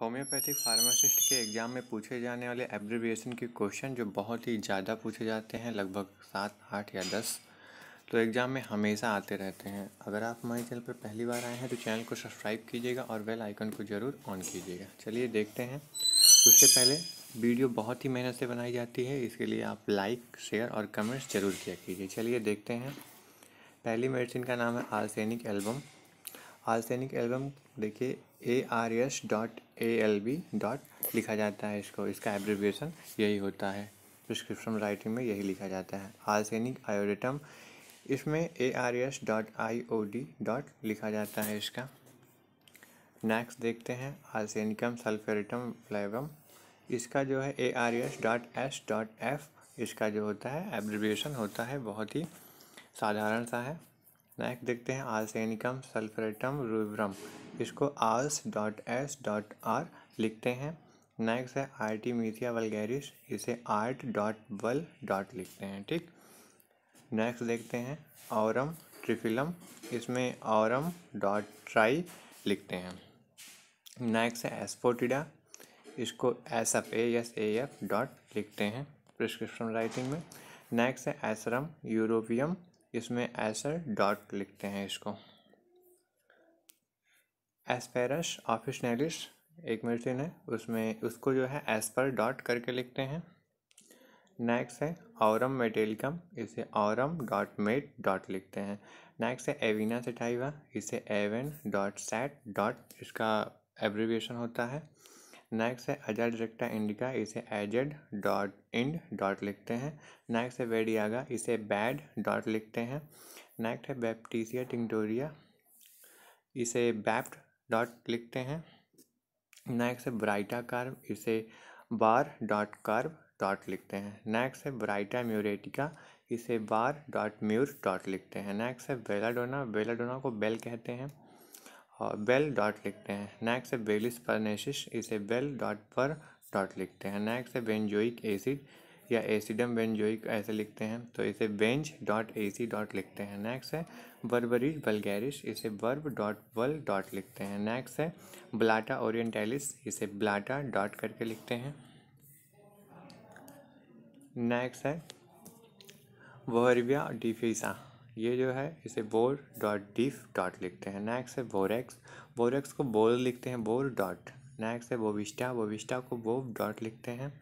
homeopathic pharmacist के exam में पूछे जाने वाले एब्रिविएशन के क्वेश्चन जो बहुत ही ज़्यादा पूछे जाते हैं लगभग सात आठ या दस तो एग्ज़ाम में हमेशा आते रहते हैं अगर आप हमारे चैनल पर पहली बार आए हैं तो चैनल को सब्सक्राइब कीजिएगा और बेल आइकन को ज़रूर ऑन कीजिएगा चलिए देखते हैं उससे पहले वीडियो बहुत ही मेहनत से बनाई जाती है इसके लिए आप लाइक शेयर और कमेंट्स ज़रूर किया कीजिए चलिए देखते हैं पहली मेडिसिन का नाम है आर्सेनिक एल्बम आर्सेनिक एल्बम देखिए A R S dot A L B dot लिखा जाता है इसको इसका एब्रिविएशन यही होता है प्रिस्क्रिप्शन राइटिंग में यही लिखा जाता है आर्सेनिक आयोडेटम इसमें A R S dot I O D dot लिखा जाता है इसका नेक्स्ट देखते हैं आर्सेनिकम सल्फेरिटम फ्लेवम इसका जो है A R S dot S dot F इसका जो होता है एब्रिविएशन होता है बहुत ही साधारण सा है नेक्स्ट देखते हैं आर्सेनिकम सल्फरेटम रूवरम इसको ars dot S dot R लिखते हैं नेक्स्ट है आर्टिमीथिया वलगैरिस इसे आर्ट डॉट वल डॉट लिखते हैं ठीक नेक्स्ट देखते हैं औरम ट्रिफिलम इसमें औरम डॉट ट्राई लिखते हैं नेक्स्ट है एसपोटिडा इसको S F A S A F dot लिखते हैं प्रिस्क्रिप्शन राइटिंग में नेक्स्ट है एसरम यूरोपियम इसमें एसर डॉट लिखते हैं इसको एसपेरस ऑफिस नेलिस एक मशीन है उसमें उसको जो है एसपर डॉट करके लिखते हैं नेक्स्ट है औरम मेटेलिकम इसे औरम डॉट मेट डॉट लिखते हैं नेक्स्ट है एवीना सेटाइवा इसे एवन डॉट सेट डॉट इसका एब्रीविएशन होता है नेक्स्ट है अजर रिक्टा इंडिका इसे एजेड डॉट इंड डॉट लिखते हैं नेक्स्ट है वेडियागा इसे बैड डॉट लिखते हैं नेक्स्ट है बैप्टीसिया टिंटोरिया इसे बैप्ट डॉट लिखते हैं नेक्स्ट है ब्राइटा कार्व इसे बार डॉट कार्व डॉट लिखते हैं नेक्स्ट है ब्राइटा म्यूरेटिका इसे बार डॉट म्यूर डॉट लिखते हैं नेक्स्ट है वेलाडोना वेलाडोना को बेल कहते हैं और बेल डॉट लिखते हैं नैक से बेलिस परनेसिस इसे बेल डॉट पर डॉट लिखते हैं नैक से बेंजोइक एसिड या एसिडम बेंजोइक ऐसे लिखते हैं तो इसे बेंज डॉट ए सी डॉट लिखते हैं नेक्स्ट है बर्बरिज बल्गैरिश इसे बर्ब डॉट वल डॉट लिखते हैं नेक्स्ट है ब्लाटा ओरिएंटालिस इसे ब्लाटा डॉट करके लिखते हैं नेक्स्ट है वहरविया डिफिसा ये जो है इसे बोर डॉट डिफ डॉट लिखते हैं नेक्स्ट है बोरेक्स बोरेक्स को बोर लिखते हैं बोर डॉट नेक्स्ट है बोविस्टा बोविस्टा को बो डॉट लिखते हैं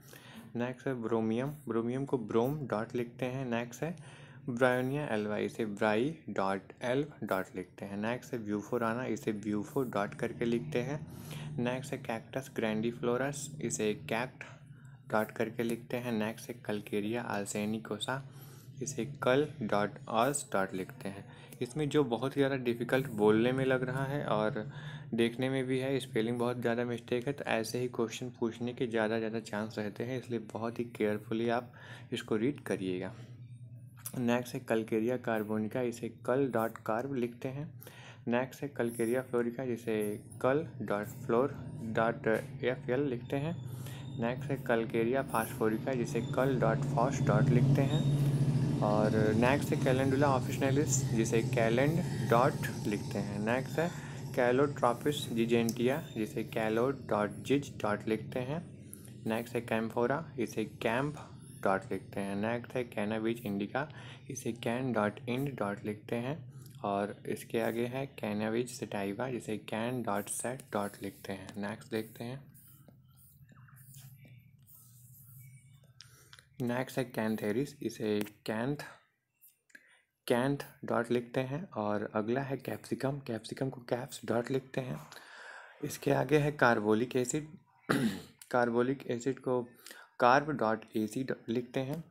नेक्स्ट है ब्रोमियम ब्रोमियम को ब्रोम डॉट लिखते हैं नेक्स्ट है ब्रायोनिया एलवा इसे ब्राई डॉट एल डॉट लिखते हैं नेक्स्ट है व्यूफोराना इसे व्यूफो डॉट करके लिखते हैं नेक्स्ट है कैक्टस ग्रैंडी फ्लोरस इसे कैक्ट डॉट करके लिखते हैं नेक्स्ट है कलकेरिया आल्सेनिकोसा इसे कल डॉट आज डॉट लिखते हैं इसमें जो बहुत ही ज़्यादा डिफ़िकल्ट बोलने में लग रहा है और देखने में भी है स्पेलिंग बहुत ज़्यादा मिस्टेक है तो ऐसे ही क्वेश्चन पूछने के ज़्यादा ज़्यादा चांस रहते हैं इसलिए बहुत ही केयरफुली आप इसको रीड करिएगा नेक्स्ट है कलकेरिया कार्बोनिका इसे कल डॉट कार्ब लिखते हैं नेक्स्ट है कलकेरिया फ्लोरिका जिसे calc dot fluor dot F L लिखते हैं नेक्स्ट है कलकेरिया फास्फोरिका जिसे कल डॉट फॉस डॉट लिखते हैं और नेक्स्ट है कैलेंडुला ऑफिशनलिस जिसे कैलेंड डॉट लिखते हैं नेक्स्ट है कैलोट्रॉपिस जिजेंटिया जिसे कैलो डॉट जिज डॉट लिखते हैं नेक्स्ट है कैम्फोरा इसे कैम्प डॉट लिखते हैं नेक्स्ट है कैनाबीज इंडिका इसे कैन डॉट इंड डॉट लिखते हैं और इसके आगे है कैनाविज सटाइवा जिसे कैन डॉट सेट डॉट लिखते हैं नेक्स्ट देखते हैं नेक्स्ट है कैंथेरिस इसे कैंथ कैंट डॉट लिखते हैं और अगला है कैप्सिकम कैप्सिकम को कैप्स डॉट लिखते हैं इसके आगे है कार्बोलिक एसिड कार्बोलिक एसिड को कार्ब डॉट ए सी लिखते हैं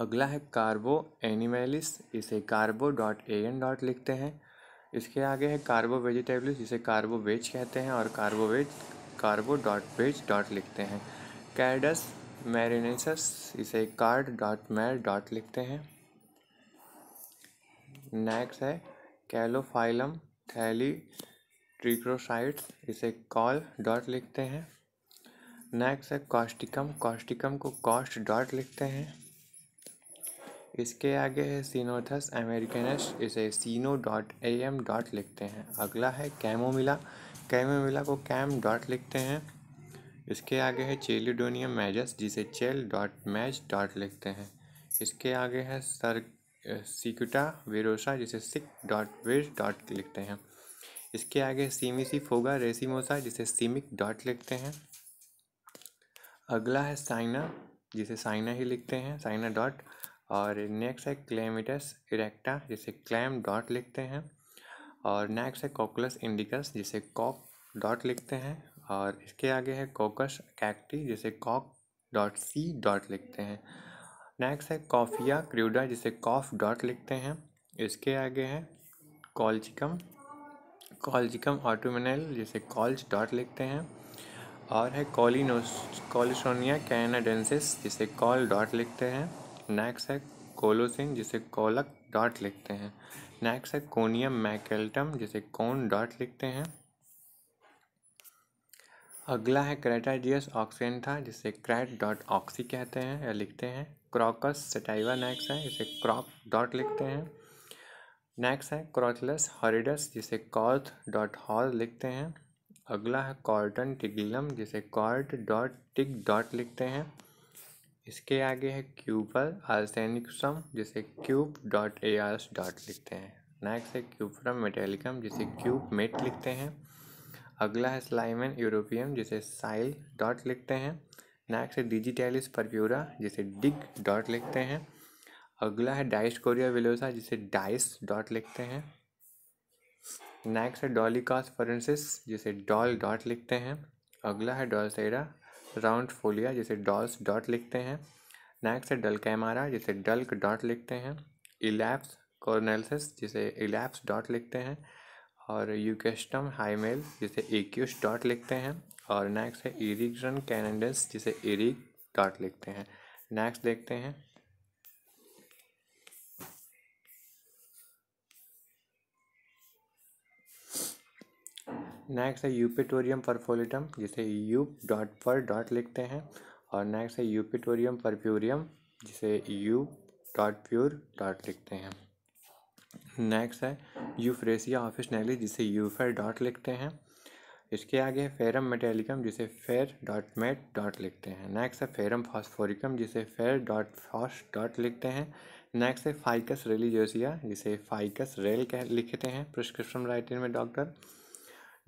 अगला है कार्बो एनिमेलिस इसे carbo dot A N dot लिखते हैं इसके आगे है कार्बो वेजिटेबलिस इसे कार्बो वेज कहते हैं और carbo veg carbo dot veg dot लिखते हैं कैडस मैरिनेसस इसे कार्ड डॉट मैर डॉट लिखते हैं नेक्स्ट है कैलोफाइलम थैली ट्रिक्रोसाइट्स इसे कॉल डॉट लिखते हैं नेक्स्ट है कॉस्टिकम कॉस्टिकम को कॉस्ट डॉट लिखते हैं इसके आगे है सीनोथस अमेरिकनस इसे ceano dot A M dot लिखते हैं अगला है कैमोमिला कैमोमिला को कैम डॉट लिखते हैं इसके आगे है चेलिडोनियम मैजस जिसे चेल डॉट मैज डॉट लिखते हैं इसके आगे है सर सिक्यूटा वेरोसा जिसे सिक डॉट वेज डॉट लिखते हैं इसके आगे सीमिसी फोगा रेसिमोसा जिसे सीमिक डॉट लिखते हैं अगला है साइना जिसे साइना ही लिखते हैं साइना डॉट और नेक्स्ट है क्लेमिटस इरेक्टा जिसे क्लैम डॉट लिखते हैं और नेक्स्ट है कॉकलस इंडिकस जिसे कॉक डॉट लिखते हैं और इसके आगे है कोकस कैक्टी जिसे कॉक डॉट सी डॉट लिखते हैं नेक्स्ट है कॉफिया क्रूडा जिसे कॉफ डॉट लिखते हैं इसके आगे है कॉल्जिकम कॉल्जिकम ऑटोमिनल जिसे कॉल्ज डॉट लिखते हैं और है कॉलिनोस कॉलिसोनिया कैनाडेंसिस जिसे कॉल डॉट लिखते हैं नेक्स्ट है कोलोसिन जिसे कॉलक डॉट लिखते हैं नेक्स्ट है कोनियम मैकेल्टम जिसे कोन डॉट लिखते हैं अगला है क्रेटाजियस था जिसे क्रैट डॉट ऑक्सी कहते हैं या लिखते हैं क्रॉकस सेटाइवा नैक्स है इसे क्रॉप डॉट लिखते हैं नेक्स्ट है क्रॉचलस हॉरिडस जिसे कॉर्थ डॉट हॉल लिखते हैं अगला है कॉर्टन टिगलम जिसे कॉर्ट डॉट टिक डॉट लिखते हैं इसके आगे है क्यूबल आर्सेनिकसम जिसे cup dot A R dot लिखते हैं नेक्स्ट है क्यूफ्रम मेटेलिकम जिसे क्यूब मेट लिखते हैं अगला है स्लाइमन यूरोपियम जिसे साइल डॉट लिखते हैं नेक्स्ट है डिजिटेलिस परप्यूरा जिसे डिग डॉट लिखते हैं अगला है डाइस कोरिया विलोसा जिसे डाइस डॉट लिखते हैं नेक्स्ट है डॉलिकॉस फोरेंसिस जिसे डॉल डॉट लिखते हैं अगला है डॉलसेरा राउंड फोलिया जिसे डॉल्स डॉट लिखते हैं नेक्स्ट है डल कैमारा जिसे डल्क डॉट लिखते हैं इलेप्स कॉर्नेलसिस जिसे इलेप्स डॉट लिखते हैं और यूकेस्टम हाईमेल जिसे एक्यूस डॉट लिखते हैं और नेक्स्ट है इरिग्रन कैनडस जिसे इरिग डॉट लिखते हैं नेक्स्ट देखते हैं नेक्स्ट है यूपिटोरियम परफोलिटम जिसे यू डॉट पर डॉट लिखते हैं और नेक्स्ट है यूपिटोरियम परप्यूरियम जिसे यू डॉट प्योर डॉट लिखते हैं नेक्स्ट है यूफ्रेसिया ऑफिस नैली जिसे यूफेर डॉट लिखते हैं इसके आगे फेरम मेटेलिकम जिसे फेर डॉट मेट डॉट लिखते हैं नेक्स्ट है फेरम फॉस्फोरिकम जिसे फेर डॉट फॉस डॉट लिखते हैं नेक्स्ट है फाइकस रेलीजोसिया जिसे फाइकस रेल कह लिखते हैं प्रिस्क्रिप्शन राइटिंग में डॉक्टर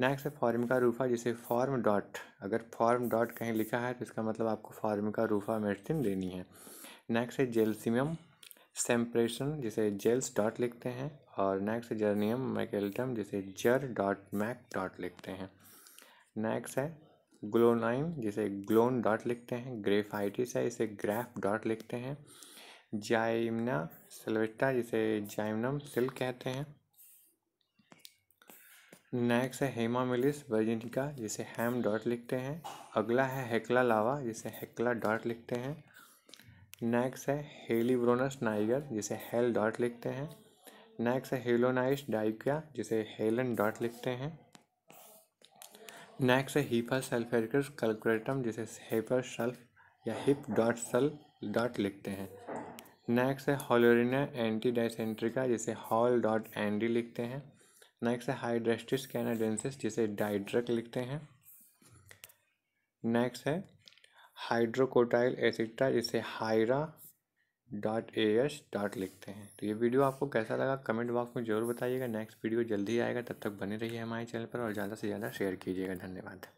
नेक्स्ट है फॉर्मिका रूफा जिसे फॉर्म डॉट अगर फॉर्म डॉट कहीं लिखा है तो इसका मतलब आपको फॉर्मिका रूफा मेडिसिन देनी है नेक्स्ट है जेलसिमियम सेम्प्रेशन जिसे जेल्स डॉट लिखते हैं और नेक्स्ट जर्नियम मैकेल्टम जिसे जर डॉट मैक डॉट लिखते हैं नेक्स्ट है ग्लोनाइन जिसे ग्लोन डॉट लिखते हैं ग्रेफाइटिस है इसे ग्रैफ डॉट लिखते हैं जाइमना सिल्वेटा जिसे जाइमनम सिल्क कहते हैं नेक्स्ट है हेमामिलिस वर्जिनिका जिसे हैम डॉट लिखते हैं अगला है हेक्ला लावा जिसे हेक्ला डॉट लिखते हैं नेक्स्ट है हेलीब्रोनस नाइगर जिसे हेल डॉट लिखते हैं नेक्स्ट है हेलोनाइस डाइकिया जिसे हेलन डॉट लिखते हैं नेक्स्ट है हीपर सल्फेरिकस कलकुलेटम जिसे हेपर सल्फ या हिप डॉट सल डॉट लिखते हैं नेक्स्ट है हॉलोरिना एंटी डाइसेंट्रिका जिसे हॉल डॉट एंडी लिखते हैं नेक्स्ट है हाइड्रेस्टिस कैनाडेंसिस जिसे डाइड्रक लिखते हैं नेक्स्ट है हाइड्रोकोटाइल एसिट्रा जिसे hydr dot A S dot लिखते हैं तो ये वीडियो आपको कैसा लगा कमेंट बॉक्स में ज़रूर बताइएगा नेक्स्ट वीडियो जल्दी आएगा तब तक बने रहिए हमारे चैनल पर और ज़्यादा से ज़्यादा शेयर कीजिएगा धन्यवाद